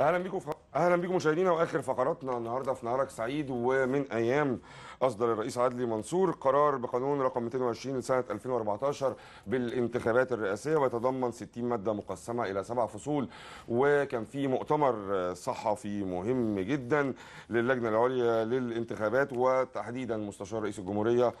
اهلا بيكم ف... اهلا بيكم مشاهدينا واخر فقراتنا النهارده في نهارك سعيد ومن ايام اصدر الرئيس عدلي منصور قرار بقانون رقم 220 لسنه 2014 بالانتخابات الرئاسيه ويتضمن 60 ماده مقسمه الى سبع فصول وكان في مؤتمر صحفي مهم جدا للجنه العليا للانتخابات وتحديدا مستشار رئيس الجمهوريه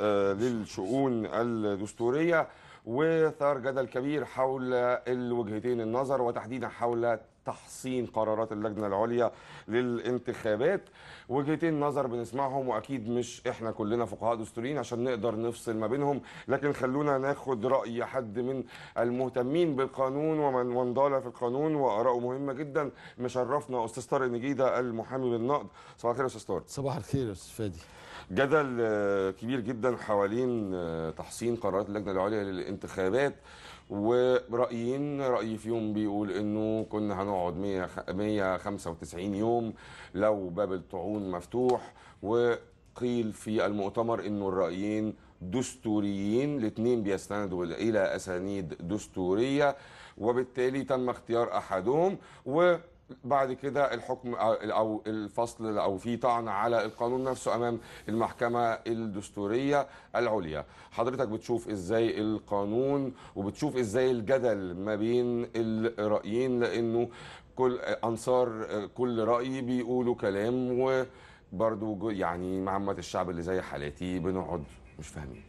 آه، للشؤون الدستوريه وثار جدل كبير حول الوجهتين النظر وتحديدا حول تحصين قرارات اللجنه العليا للانتخابات وجهتين نظر بنسمعهم واكيد مش احنا كلنا فقهاء دستوريين عشان نقدر نفصل ما بينهم لكن خلونا ناخد راي حد من المهتمين بالقانون ومن وانضال في القانون واراءه مهمه جدا مشرفنا استاذ طارق نجيده المحامي بالنقد صباح الخير يا استاذ طارق صباح الخير يا استاذ فادي جدل كبير جدا حوالين تحصين قرارات اللجنه العليا للانتخابات ورأيين رأي فيهم بيقول انه كنا هنقعد 195 يوم لو باب الطاعون مفتوح وقيل في المؤتمر انه الرأيين دستوريين الاثنين بيستندوا الى اسانيد دستوريه وبالتالي تم اختيار احدهم و بعد كده الحكم او الفصل او في طعن على القانون نفسه امام المحكمه الدستوريه العليا حضرتك بتشوف ازاي القانون وبتشوف ازاي الجدل ما بين الرايين لانه كل انصار كل راي بيقولوا كلام وبرضه يعني معمه الشعب اللي زي حالاتي بنقعد مش فاهمين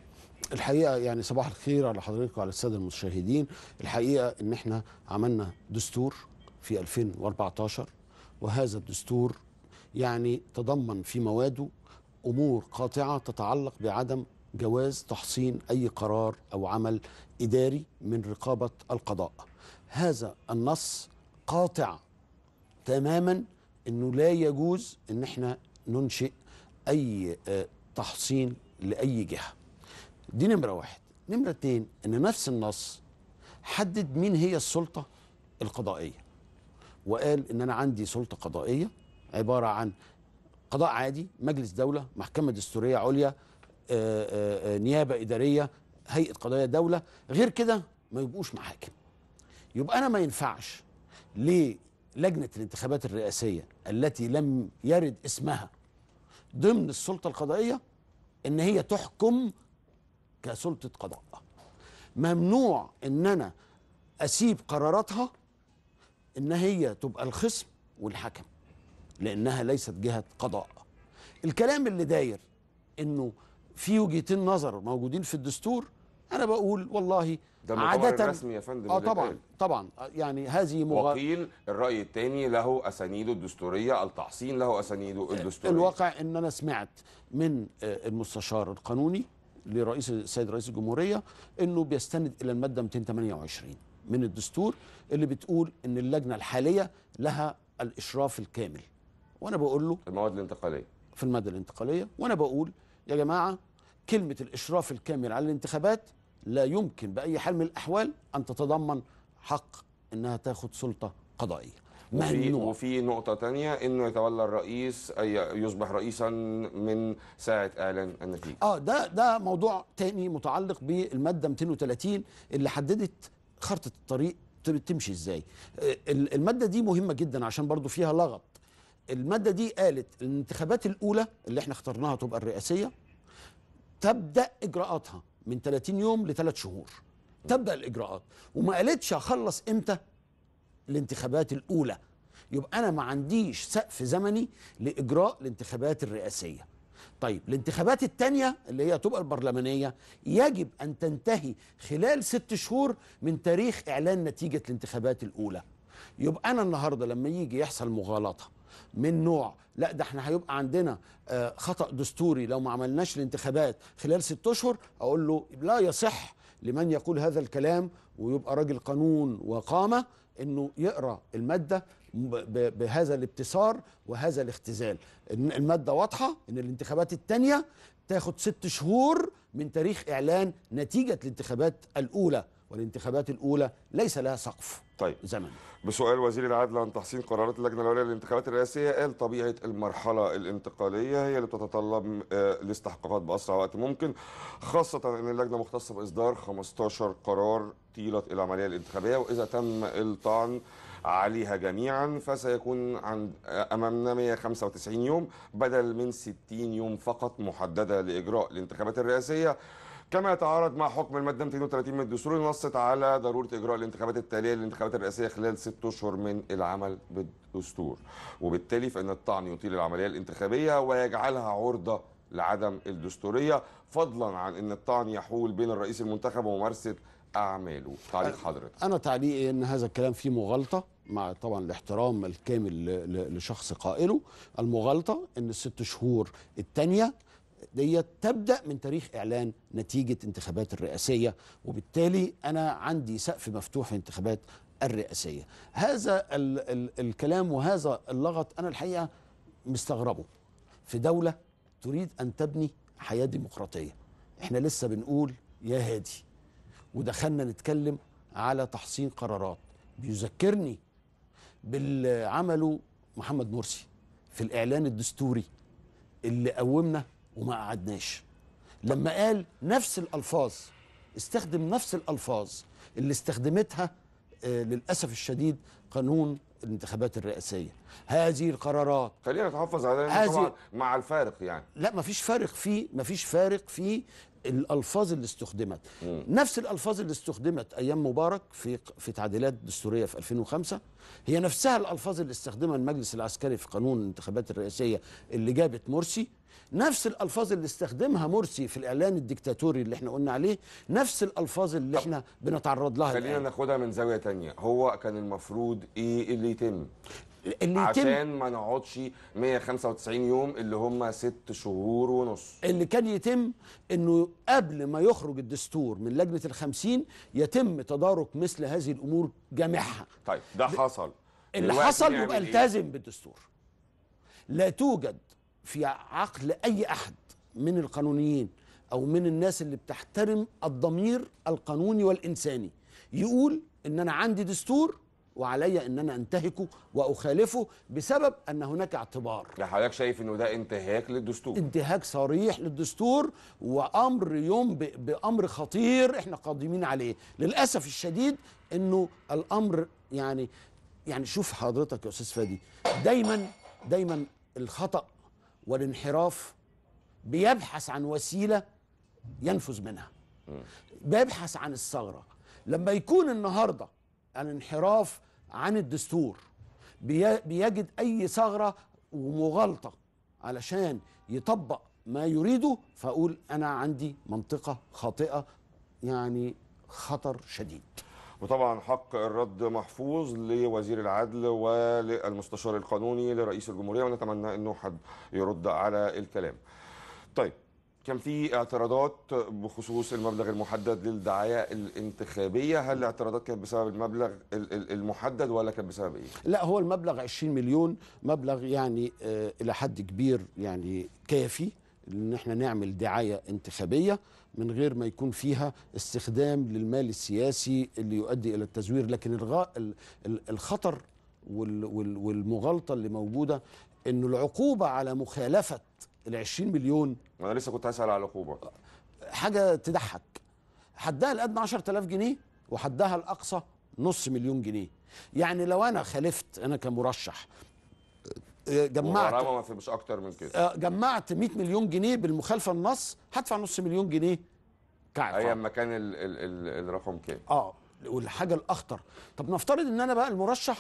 الحقيقه يعني صباح الخير على حضرتك وعلى الساده المشاهدين الحقيقه ان احنا عملنا دستور في 2014 وهذا الدستور يعني تضمن في مواده امور قاطعه تتعلق بعدم جواز تحصين اي قرار او عمل اداري من رقابه القضاء. هذا النص قاطع تماما انه لا يجوز ان احنا ننشئ اي آه، تحصين لاي جهه. دي نمره واحد. نمره اتنين ان نفس النص حدد مين هي السلطه القضائيه. وقال ان انا عندي سلطه قضائيه عباره عن قضاء عادي مجلس دوله محكمه دستوريه عليا آه، آه، آه، نيابه اداريه هيئه قضايا دوله غير كده ما يبقوش محاكم يبقى انا ما ينفعش للجنه الانتخابات الرئاسيه التي لم يرد اسمها ضمن السلطه القضائيه ان هي تحكم كسلطه قضاء ممنوع ان انا اسيب قراراتها ان هي تبقى الخصم والحكم لانها ليست جهه قضاء الكلام اللي داير انه في وجهتين نظر موجودين في الدستور انا بقول والله ده عادة رسمي يا فندم اه طبعا طبعا يعني هذه مغ... وقيل الراي الثاني له اسانيده الدستوريه التحصين له اسانيده الدستوريه الواقع ان انا سمعت من آه، المستشار القانوني لرئيس السيد رئيس الجمهوريه انه بيستند الى الماده 228 من الدستور اللي بتقول ان اللجنه الحاليه لها الاشراف الكامل وانا بقول له في المواد الانتقاليه في الماده الانتقاليه وانا بقول يا جماعه كلمه الاشراف الكامل على الانتخابات لا يمكن باي حال من الاحوال ان تتضمن حق انها تاخد سلطه قضائيه وفي, وفي نقطة تانية انه يتولى الرئيس أي يصبح رئيسا من ساعة اعلان النتيجة. اه ده ده موضوع تاني متعلق بالمادة 230 اللي حددت خارطه الطريق تمشي ازاي آه، الماده دي مهمه جدا عشان برضو فيها لغط الماده دي قالت الانتخابات الاولى اللي احنا اخترناها تبقى الرئاسيه تبدا اجراءاتها من 30 يوم لثلاث شهور تبدا الاجراءات وما قالتش أخلص امتى الانتخابات الاولى يبقى انا ما عنديش سقف زمني لاجراء الانتخابات الرئاسيه طيب الانتخابات الثانية اللي هي تبقى البرلمانية يجب أن تنتهي خلال ست شهور من تاريخ إعلان نتيجة الانتخابات الأولى يبقى أنا النهاردة لما يجي يحصل مغالطة من نوع لا ده احنا هيبقى عندنا آه، خطأ دستوري لو ما عملناش الانتخابات خلال ست أشهر أقول له لا يصح لمن يقول هذا الكلام ويبقى راجل قانون وقامة انه يقرا الماده بهذا الابتصار وهذا الاختزال المادة واضحة ان الانتخابات الثانية تاخد ست شهور من تاريخ اعلان نتيجة الانتخابات الاولى والانتخابات الاولى ليس لها سقف طيب زمن بسؤال وزير العدل عن تحسين قرارات اللجنه العليا للانتخابات الرئاسيه قال طبيعه المرحله الانتقاليه هي اللي بتتطلب آه، الاستحقاقات باسرع وقت ممكن خاصه ان اللجنه مختصه باصدار 15 قرار طيله العمليه الانتخابيه واذا تم الطعن عليها جميعا فسيكون عند أمامنا 195 يوم بدل من 60 يوم فقط محددة لإجراء الانتخابات الرئاسية كما يتعارض مع حكم المادة 230 من الدستور اللي نصت على ضرورة إجراء الانتخابات التالية للانتخابات الرئاسية خلال ست أشهر من العمل بالدستور وبالتالي فإن الطعن يطيل العملية الانتخابية ويجعلها عرضة لعدم الدستورية فضلا عن أن الطعن يحول بين الرئيس المنتخب وممارسة أعماله تعليق حضرتك أنا تعليقي أن هذا الكلام فيه مغالطة مع طبعا الاحترام الكامل لشخص قائله المغالطة أن الست شهور التانية ديت تبدا من تاريخ اعلان نتيجه انتخابات الرئاسيه وبالتالي انا عندي سقف مفتوح في انتخابات الرئاسيه هذا ال ال الكلام وهذا اللغط انا الحقيقه مستغربه في دوله تريد ان تبني حياه ديمقراطيه احنا لسه بنقول يا هادي ودخلنا نتكلم على تحصين قرارات بيذكرني باللي عمله محمد مرسي في الإعلان الدستوري اللي قومنا وما قعدناش لما قال نفس الألفاظ استخدم نفس الألفاظ اللي استخدمتها آه، للأسف الشديد قانون الانتخابات الرئاسية هذه القرارات خلينا نتحفظ على هذه مع الفارق يعني لا ما فيش فارق فيه فيش فارق في الالفاظ اللي استخدمت مم. نفس الالفاظ اللي استخدمت ايام مبارك في في تعديلات دستوريه في 2005 هي نفسها الالفاظ اللي استخدمها المجلس العسكري في قانون الانتخابات الرئاسيه اللي جابت مرسي نفس الالفاظ اللي استخدمها مرسي في الاعلان الدكتاتوري اللي احنا قلنا عليه نفس الالفاظ اللي احنا بنتعرض لها خلينا ناخدها من زاويه تانية هو كان المفروض ايه اللي يتم اللي عشان يتم عشان ما نقعدش 195 يوم اللي هم ست شهور ونص اللي كان يتم انه قبل ما يخرج الدستور من لجنه الخمسين يتم تدارك مثل هذه الامور جامعها طيب ده حصل اللي حصل يبقى إيه؟ التزم بالدستور لا توجد في عقل اي احد من القانونيين او من الناس اللي بتحترم الضمير القانوني والانساني يقول ان انا عندي دستور وعلي ان انا انتهكه واخالفه بسبب ان هناك اعتبار لا حضرتك شايف انه ده انتهاك للدستور انتهاك صريح للدستور وامر يوم بامر خطير احنا قادمين عليه للاسف الشديد انه الامر يعني يعني شوف حضرتك يا استاذ فادي دايما دايما الخطا والانحراف بيبحث عن وسيله ينفذ منها بيبحث عن الثغره لما يكون النهارده الانحراف عن الدستور بيجد اي ثغره ومغالطه علشان يطبق ما يريده فاقول انا عندي منطقه خاطئه يعني خطر شديد وطبعا حق الرد محفوظ لوزير العدل وللمستشار القانوني لرئيس الجمهوريه ونتمنى انه حد يرد على الكلام طيب كان في اعتراضات بخصوص المبلغ المحدد للدعايه الانتخابيه، هل الاعتراضات كانت بسبب المبلغ المحدد ولا كانت بسبب ايه؟ لا هو المبلغ 20 مليون مبلغ يعني آه، الى حد كبير يعني كافي ان احنا نعمل دعايه انتخابيه من غير ما يكون فيها استخدام للمال السياسي اللي يؤدي الى التزوير، لكن الغاء الخطر والمغالطه اللي موجوده انه العقوبه على مخالفه ال 20 مليون انا لسه كنت هسال على العقوبه حاجه تضحك حدها الادنى 10000 جنيه وحدها الاقصى نص مليون جنيه يعني لو انا خالفت انا كمرشح آه، جمعت ما في مش اكتر من كده آه، جمعت 100 مليون جنيه بالمخالفه النص هدفع نص مليون جنيه كعفه ايا ما كان الـ الـ الرقم كام اه والحاجه الاخطر طب نفترض ان انا بقى المرشح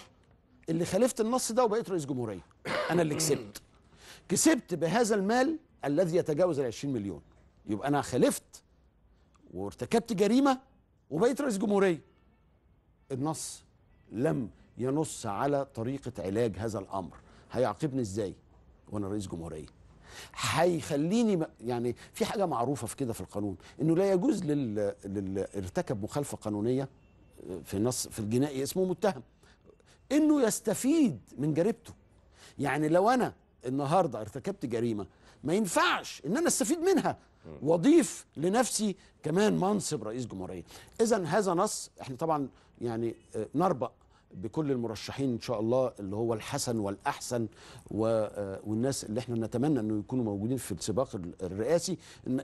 اللي خالفت النص ده وبقيت رئيس جمهوريه انا اللي كسبت كسبت بهذا المال الذي يتجاوز ال 20 مليون يبقى انا خالفت وارتكبت جريمه وبقيت رئيس جمهوريه النص لم ينص على طريقه علاج هذا الامر هيعاقبني ازاي وانا رئيس جمهوريه هيخليني يعني في حاجه معروفه في كده في القانون انه لا يجوز لل... ارتكب مخالفه قانونيه آه، في نص في الجنائي اسمه متهم انه يستفيد من جريمته يعني لو انا النهارده ارتكبت جريمه ما ينفعش ان انا استفيد منها واضيف لنفسي كمان منصب رئيس جمهوريه اذا هذا نص احنا طبعا يعني آه، نربأ بكل المرشحين ان شاء الله اللي هو الحسن والاحسن آه، والناس اللي احنا نتمنى انه يكونوا موجودين في السباق الرئاسي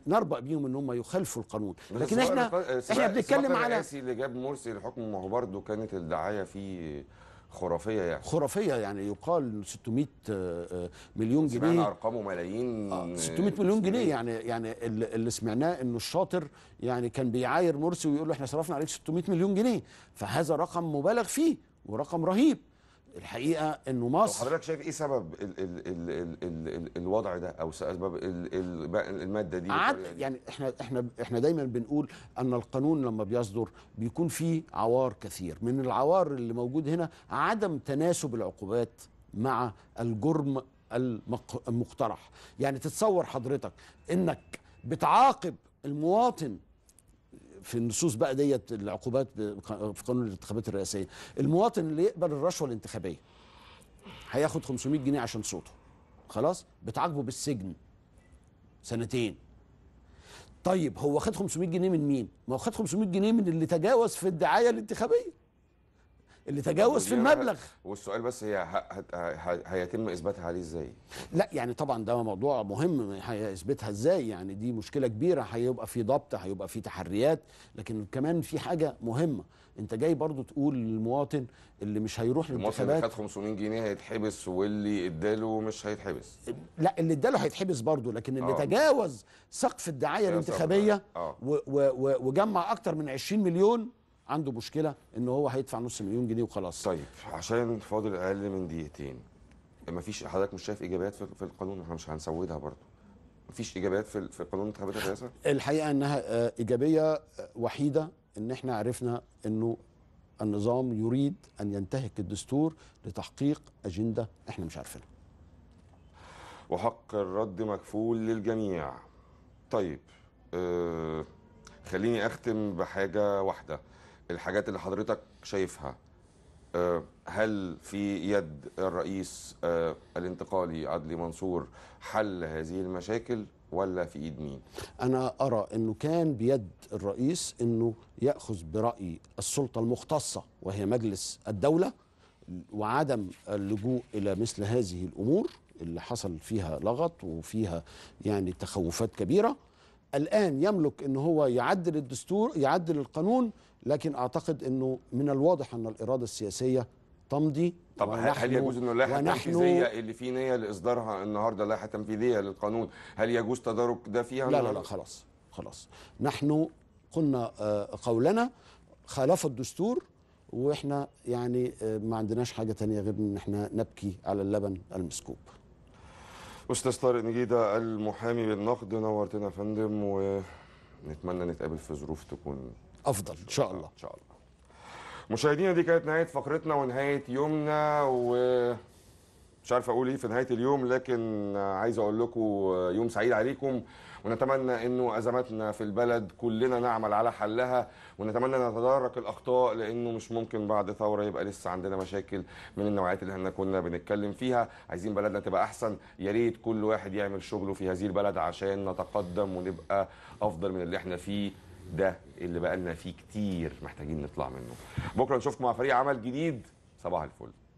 نربأ بيهم ان هم يخالفوا القانون لكن احنا احنا بنتكلم على السباق الرئاسي اللي جاب مرسي الحكم ما هو برضه كانت الدعايه فيه خرافيه يعني خرافيه يعني يقال 600 آه، آه، مليون جنيه سمعنا ارقامه ملايين 600 آه، مليون جنيه يعني يعني اللي سمعناه انه الشاطر يعني كان بيعاير مرسي ويقول له احنا صرفنا عليك 600 مليون جنيه فهذا رقم مبالغ فيه ورقم رهيب الحقيقه انه مصر حضرتك شايف ايه سبب الـ الـ الـ الـ الـ الـ الوضع ده او سبب الـ الـ الماده دي يعني احنا احنا احنا دايما بنقول ان القانون لما بيصدر بيكون فيه عوار كثير من العوار اللي موجود هنا عدم تناسب العقوبات مع الجرم المقترح يعني تتصور حضرتك انك بتعاقب المواطن في النصوص بقى ديت العقوبات في قانون الانتخابات الرئاسيه المواطن اللي يقبل الرشوه الانتخابيه هياخد 500 جنيه عشان صوته خلاص بتعاقبه بالسجن سنتين طيب هو خد 500 جنيه من مين ما هو خد 500 جنيه من اللي تجاوز في الدعايه الانتخابيه اللي تجاوز في المبلغ والسؤال بس هي هيتم اثباتها عليه ازاي لا يعني طبعا ده موضوع مهم هيثبتها ازاي يعني دي مشكله كبيره هيبقى في ضبط هيبقى في تحريات لكن كمان في حاجه مهمه انت جاي برضو تقول للمواطن اللي مش هيروح للانتخابات المواطن اللي خد 500 جنيه هيتحبس واللي اداله مش هيتحبس لا اللي اداله هيتحبس برضو لكن اللي أوه. تجاوز سقف الدعايه الانتخابيه أوه. آه. وجمع اكتر من 20 مليون عنده مشكله ان هو هيدفع نص مليون جنيه وخلاص طيب عشان فاضل اقل من دقيقتين مفيش حضرتك مش شايف اجابات في القانون احنا مش هنسودها برضه مفيش اجابات في في قانون انتخابات الرئاسه الحقيقه انها آه، ايجابيه آه، وحيده ان احنا عرفنا انه النظام يريد ان ينتهك الدستور لتحقيق اجنده احنا مش عارفينها وحق الرد مكفول للجميع طيب آه خليني اختم بحاجه واحده الحاجات اللي حضرتك شايفها آه، هل في يد الرئيس آه، الانتقالي عدلي منصور حل هذه المشاكل ولا في ايد مين؟ انا ارى انه كان بيد الرئيس انه ياخذ براي السلطه المختصه وهي مجلس الدوله وعدم اللجوء الى مثل هذه الامور اللي حصل فيها لغط وفيها يعني تخوفات كبيره الان يملك ان هو يعدل الدستور يعدل القانون لكن اعتقد انه من الواضح ان الاراده السياسيه تمضي طب هل يجوز انه اللائحه التنفيذيه اللي في نيه لاصدارها النهارده لائحه تنفيذيه للقانون هل يجوز تدارك ده فيها لا لا لا خلاص خلاص نحن قلنا آه، قولنا خالف الدستور واحنا يعني آه، ما عندناش حاجه تانية غير ان احنا نبكي على اللبن المسكوب استاذ طارق نجيده المحامي بالنقد نورتنا يا فندم ونتمنى نتقابل في ظروف تكون افضل ان شاء الله ان شاء الله مشاهدينا دي كانت نهايه فقرتنا ونهايه يومنا و مش عارف اقول ايه في نهايه اليوم لكن عايز اقول لكم يوم سعيد عليكم ونتمنى انه ازماتنا في البلد كلنا نعمل على حلها ونتمنى نتدارك الاخطاء لانه مش ممكن بعد ثوره يبقى لسه عندنا مشاكل من النوعيات اللي احنا كنا بنتكلم فيها عايزين بلدنا تبقى احسن يا ريت كل واحد يعمل شغله في هذه البلد عشان نتقدم ونبقى افضل من اللي احنا فيه ده اللي بقالنا فيه كتير محتاجين نطلع منه بكره نشوفكم مع فريق عمل جديد صباح الفل